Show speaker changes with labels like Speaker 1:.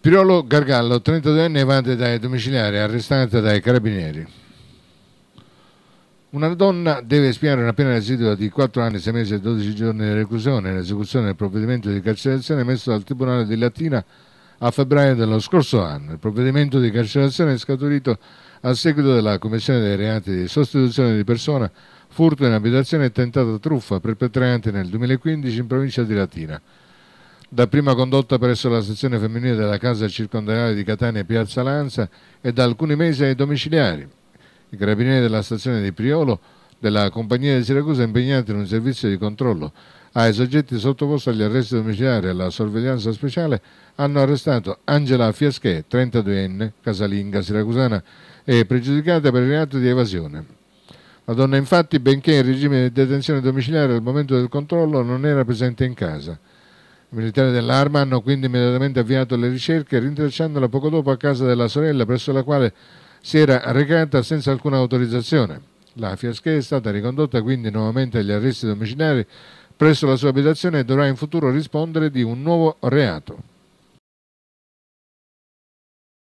Speaker 1: Pirolo Gargallo, 32enne evade dai domiciliari, arrestata dai carabinieri. Una donna deve espiare una pena residua di 4 anni, 6 mesi e 12 giorni di reclusione in esecuzione del provvedimento di carcerazione emesso dal Tribunale di Latina a febbraio dello scorso anno. Il provvedimento di carcerazione è scaturito a seguito della commissione dei reati di sostituzione di persona, furto in abitazione e tentata truffa perpetrante nel 2015 in provincia di Latina dapprima condotta presso la sezione femminile della casa circondariale di Catania e Piazza Lanza e da alcuni mesi ai domiciliari. I carabinieri della stazione di Priolo della compagnia di Siracusa impegnati in un servizio di controllo ai soggetti sottoposti agli arresti domiciliari e alla sorveglianza speciale hanno arrestato Angela Fiaschè, 32enne, casalinga siracusana e pregiudicata per il reato di evasione. La donna infatti, benché in regime di detenzione domiciliare al momento del controllo, non era presente in casa. I militari dell'arma hanno quindi immediatamente avviato le ricerche, rintracciandola poco dopo a casa della sorella, presso la quale si era recata senza alcuna autorizzazione. La fiaschetta è stata ricondotta quindi nuovamente agli arresti domiciliari presso la sua abitazione e dovrà in futuro rispondere di un nuovo reato.